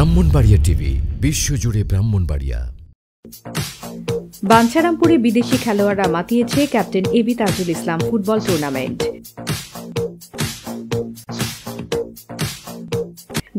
Brahmanbaria TV বিশ্বজুড়ে ব্রাহ্মণবাড়িয়া বাঞ্ছারামপুরে বিদেশি খেলোয়াড়রা মাতিয়েছে captain A B Tajul Islam football tournament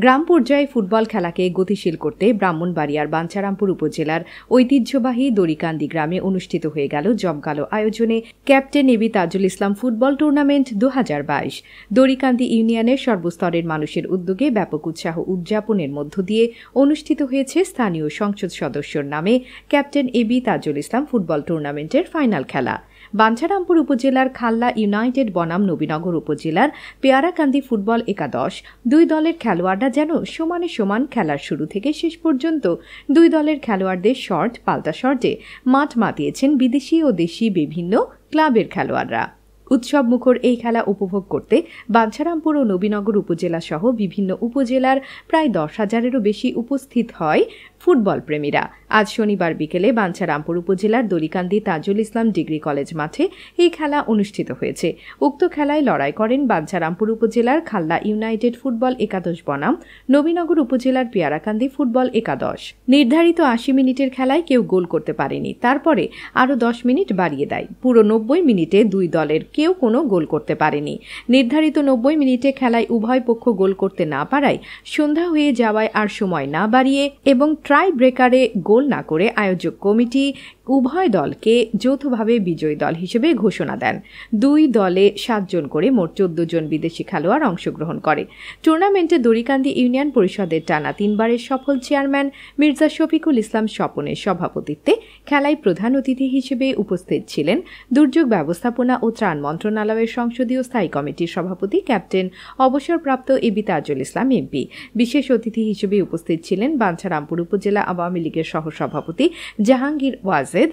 গ্রাম পর্যায়ে ফুটবল খেলাকে গতিশীল করতে ব্রাহ্মণবাড়িয়ার বাঞ্ছারামপুর উপজেলার ঐতিহ্যবাহী দড়িকান্দি গ্রামে অনুষ্ঠিত হয়ে গেল জমকালো আয়োজনে captain A B Tajul Islam football tournament দু হাজার বাইশ দড়িকান্দি ইউনিয়নের সর্বস্তরের মানুষের উদ্যোগে ব্যাপক উৎসাহ উদযাপনের মধ্য দিয়ে অনুষ্ঠিত হয়েছে স্থানীয় সংসদ সদস্যর নামে captain A B Tajul Islam football টুর্নামেন্টের ফাইনাল খেলা বাঞ্ছারামপুর উপজেলার খাল্লা ইউনাইটেড বনাম নবীনগর উপজেলার পেয়ারাকান্দি ফুটবল একাদশ দুই দলের খেলোয়াড়রা যেন সমানে সমান খেলার শুরু থেকে শেষ পর্যন্ত দুই দলের খেলোয়াড়দের শর্ট পাল্টা শর্টে মাঠ মাতিয়েছেন বিদেশি ও দেশি বিভিন্ন ক্লাবের খেলোয়াড়রা উৎসব মুখর এই খেলা উপভোগ করতে বাঞ্ছারামপুর ও নবীনগর উপজেলা সহ বিভিন্ন উপজেলার প্রায় দশ হাজারেরও বেশি উপস্থিত হয় ফুটবল প্রেমীরা আজ শনিবার বিকেলে বাঞ্ছারামপুর উপজেলার দলিকান্দি তাজুল ইসলাম ডিগ্রি কলেজ মাঠে এই খেলা অনুষ্ঠিত হয়েছে উক্ত খেলায় লড়াই করেন বাঞ্ছারামপুর উপজেলার খাল্লা ইউনাইটেড ফুটবল একাদশ বনাম নবীনগর উপজেলার পেয়ারাকান্দি ফুটবল একাদশ নির্ধারিত আশি মিনিটের খেলায় কেউ গোল করতে পারেনি তারপরে আরও দশ মিনিট বাড়িয়ে দেয় পুরো নব্বই মিনিটে দুই দলের কেউ কোনো গোল করতে পারেনি নির্ধারিত নব্বই মিনিটে খেলায় উভয় পক্ষ গোল করতে না পারায় সন্ধ্যা হয়ে যাওয়ায় আর সময় না বাড়িয়ে এবং ট্রাই ব্রেকারে গোল না করে আয়োজক কমিটি উভয় দলকে যৌথভাবে বিজয়ী দল হিসেবে ঘোষণা দেন দুই দলে সাতজন করে মোট চোদ্দ জন বিদেশি খেলোয়াড় অংশগ্রহণ করে টুর্নামেন্টে দড়িকান্দি ইউনিয়ন পরিষদের টানা তিনবারের সফল চেয়ারম্যান মির্জা শফিকুল ইসলাম স্বপনের সভাপতিত্বে খেলায় প্রধান অতিথি হিসেবে উপস্থিত ছিলেন দুর্যোগ ব্যবস্থাপনা ও ত্রাণ মন্ত্রণালয়ের সংসদীয় স্থায়ী কমিটির সভাপতি ক্যাপ্টেন অবসরপ্রাপ্ত এবি তাজুল ইসলাম এমপি বিশেষ অতিথি হিসেবে উপস্থিত ছিলেন বাঞ্ছারামপুর উপজেলা আওয়ামী লীগের সহসভাপতি জাহাঙ্গীর ওয়াজেদ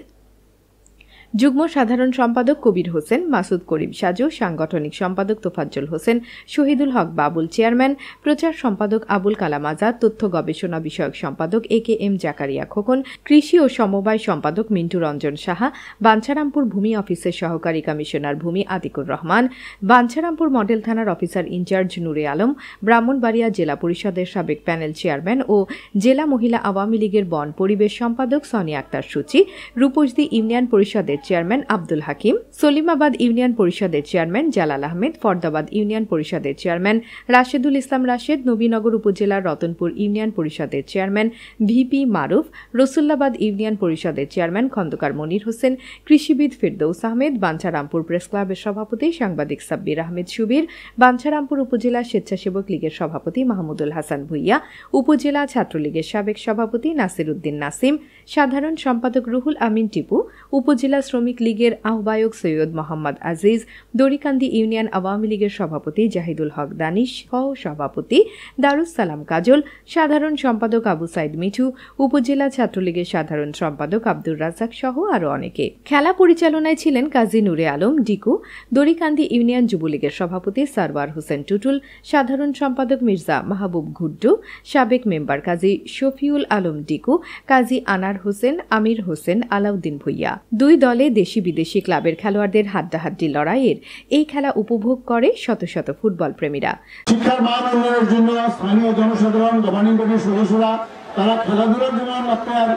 যুগ্ম সাধারণ সম্পাদক কবির হোসেন মাসুদ করিম সাজু সাংগঠনিক সম্পাদক তোফাজ্জল হোসেন শহীদুল হক বাবুল চেয়ারম্যান প্রচার সম্পাদক আবুল কালাম আজাদ তথ্য গবেষণা বিষয়ক সম্পাদক A K M Zakaria Khokon কৃষি ও সমবায় সম্পাদক মিন্টু রঞ্জন সাহা বাঞ্ছারামপুর ভূমি অফিসের সহকারী কমিশনার ভূমি আতিকুর রহমান বাঞ্ছারামপুর মডেল থানার অফিসার ইনচার্জ নুরে আলম ব্রাহ্মণবাড়িয়া জেলা পরিষদের সাবেক প্যানেল চেয়ারম্যান ও জেলা মহিলা আওয়ামী লীগের বন পরিবেশ সম্পাদক সনি আক্তার সূচি রূপসদী ইউনিয়ন পরিষদের পরিষদের চেয়ারম্যান আব্দুল হাকিম সলিমাবাদ ইউনিয়ন পরিষদের চেয়ারম্যান জালাল আহমেদ ফরদাবাদ ইউনিয়ন পরিষদের চেয়ারম্যান রাশেদুল ইসলাম রাশেদ নবীনগর উপজেলার রতনপুর ইউনিয়ন পরিষদের chairman VP Maruf Rasullabad union পরিষদের চেয়ারম্যান খন্দকার মনির হোসেন কৃষিবিদ ফিরদৌস আহমেদ বাঞ্ছারামপুর প্রেস ক্লাবের সভাপতি সাংবাদিক সাব্বির আহমেদ সুবীর বাঞ্ছারামপুর উপজেলা স্বেচ্ছাসেবক লীগের সভাপতি মাহমুদুল হাসান ভুইয়া উপজেলা ছাত্রলীগের সাবেক সভাপতি নাসির উদ্দিন নাসিম সাধারণ সম্পাদক রুহুল আমিন টিপু উপজেলা শ্রমিক লীগের আহ্বায়ক সৈয়দ মোহাম্মদ আজিজ দড়িকান্দি ইউনিয়ন আওয়ামী লীগের সভাপতি জাহিদুল হক দানিশ সহ সভাপতি দারুস সালাম কাজল সাধারণ সম্পাদক আবু সাইদ মিঠু উপজেলা ছাত্রলীগের সাধারণ সম্পাদক আব্দুর রাজাক সহ আরও অনেকে খেলা পরিচালনায় ছিলেন কাজী নুরে আলম ডিকু দড়িকান্দি ইউনিয়ন যুবলীগের সভাপতি সারওয়ার হোসেন টুটুল সাধারণ সম্পাদক মির্জা মাহবুব ঘুড্ডু সাবেক মেম্বার কাজী শফিউল আলম ডিকু কাজী আনার হোসেন আমির হোসেন আলাউদ্দিন ভুইয়া দুই দল ফলে দেশি বিদেশি ক্লাবের খেলোয়াড়দের হাড্ডাহাড্ডি লড়াইয়ের এই খেলা উপভোগ করে শত শত ফুটবল প্রেমীরা শিক্ষার মান উন্নয়নের জন্য স্থানীয় জনসাধারণ গভর্নিং কমিটির সদস্যরা তারা খেলাধুলার জন্য আপনার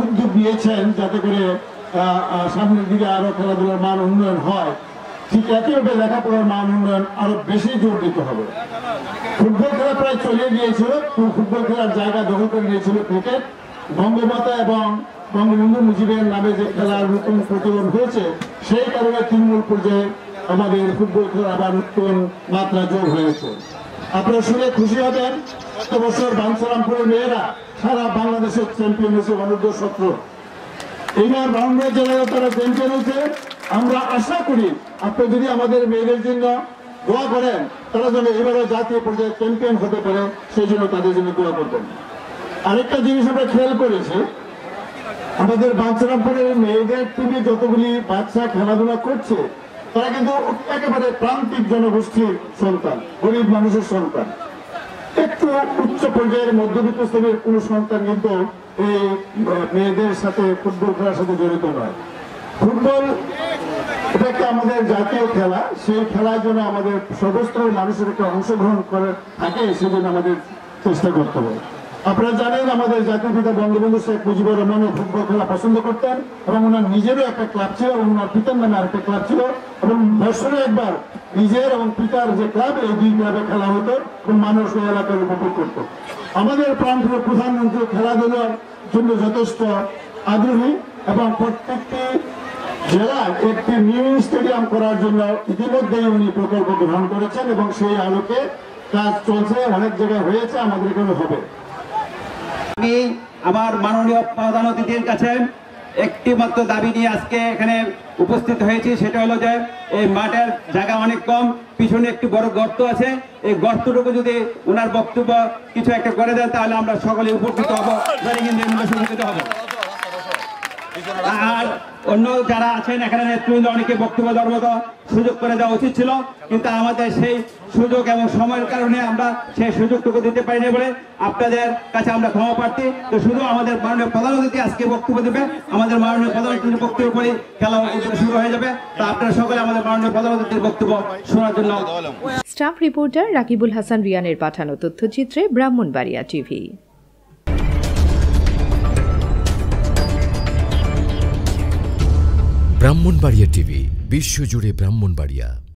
উদ্যোগ নিয়েছেন যাতে করে সামনের দিকে আরো খেলাধুলার মান উন্নয়ন হয় ঠিক একইভাবে লেখাপড়ার মান উন্নয়ন আরো বেশি জোর দিতে হবে ফুটবল খেলা প্রায় চলে গিয়েছিল ফুটবল খেলার জায়গা দখল করে নিয়েছিল ক্রিকেট বঙ্গমাতা এবং বঙ্গবন্ধু মুজিবের নামে যে খেলার নতুন প্রচলন হয়েছে সেই কারণে তৃণমূল পর্যায়ে আমাদের ফুটবল খেলা আবার নতুন মাত্রা জোর হয়েছে আপনারা শুনে খুশি হবেন গত বছর বাঞ্ছরামপুরের মেয়েরা সারা বাংলাদেশের চ্যাম্পিয়ন হয়েছে অনূর্ধ্ব সতেরো এইবার বাউন্ডার জেলায় তারা চ্যাম্পিয়ন হয়েছে আমরা আশা করি আপনি যদি আমাদের মেয়েদের জন্য দোয়া করেন তারা যেন এবারে জাতীয় পর্যায়ে চ্যাম্পিয়ন হতে পারে সেই জন্য তাদের জন্য দোয়া করবেন আরেকটা জিনিস আমরা খেয়াল করেছি আমাদের বাঞ্ছরামপুরের মেয়েদের টিমে যতগুলি বাচ্চা খেলাধুলা করছে তারা কিন্তু একেবারে প্রান্তিক জনগোষ্ঠীর সন্তান গরিব মানুষের সন্তান একটু উচ্চ পর্যায়ের মধ্যবিত্ত শ্রেণীর কোন সন্তান কিন্তু এই মেয়েদের সাথে ফুটবল খেলার সাথে জড়িত নয় ফুটবল এটা একটা আমাদের জাতীয় খেলা সেই খেলার জন্য আমাদের সর্বস্তরের মানুষের একটা অংশগ্রহণ করে থাকে সেজন্য আমাদের চেষ্টা করতে হবে আপনারা জানেন আমাদের জাতির পিতা বঙ্গবন্ধু শেখ মুজিবুর রহমানের ফুটবল খেলা পছন্দ করতেন এবং ওনার নিজেরও একটা ক্লাব ছিল এবং ওনার পিতার নামে আরেকটা ক্লাব ছিল এবং বছরে একবার নিজের এবং পিতার যে ক্লাব এই দুই ক্লাবে খেলা হতো এবং মানুষ ওই এলাকার উপভোগ করতো আমাদের প্রান্তীয় প্রধানমন্ত্রী খেলাধুলার জন্য যথেষ্ট আগ্রহী এবং প্রত্যেকটি জেলা একটি নিউ স্টেডিয়াম করার জন্য ইতিমধ্যেই উনি প্রকল্প গ্রহণ করেছেন এবং সেই আলোকে কাজ চলছে অনেক জায়গায় হয়েছে আমাদের এখানে হবে আমি আমার মাননীয় প্রধান অতিথির কাছে একটি মাত্র দাবি নিয়ে আজকে এখানে উপস্থিত হয়েছি সেটা হলো যে এই মাঠের জায়গা অনেক কম পিছনে একটি বড় গর্ত আছে এই গর্তটুকু যদি ওনার বক্তব্য কিছু একটা করে দেন তাহলে আমরা সকলে উপকৃত হবো হবো আর অন্য যারা আছেন এখানে নেতৃবৃন্দ অনেকে বক্তব্য ধর্মত সুযোগ করে দেওয়া উচিত ছিল কিন্তু আমাদের সেই সুযোগ এবং সময়ের কারণে আমরা সেই সুযোগটুকু দিতে পারিনি বলে আপনাদের কাছে আমরা ক্ষমা প্রার্থী তো শুধু আমাদের মাননীয় প্রধান অতিথি আজকে বক্তব্য দেবে আমাদের মাননীয় প্রধান অতিথির বক্তব্য পরে খেলা শুরু হয়ে যাবে তো আপনারা সকলে আমাদের মাননীয় প্রধান অতিথির বক্তব্য শোনার জন্য স্টাফ রিপোর্টার রাকিবুল হাসান রিয়ানের পাঠানো তথ্যচিত্রে ব্রাহ্মণবাড়িয়া টিভি ব্রাহ্মণবাড়িয়া টিভি বিশ্বজুড়ে ব্রাহ্মণবাড়িয়া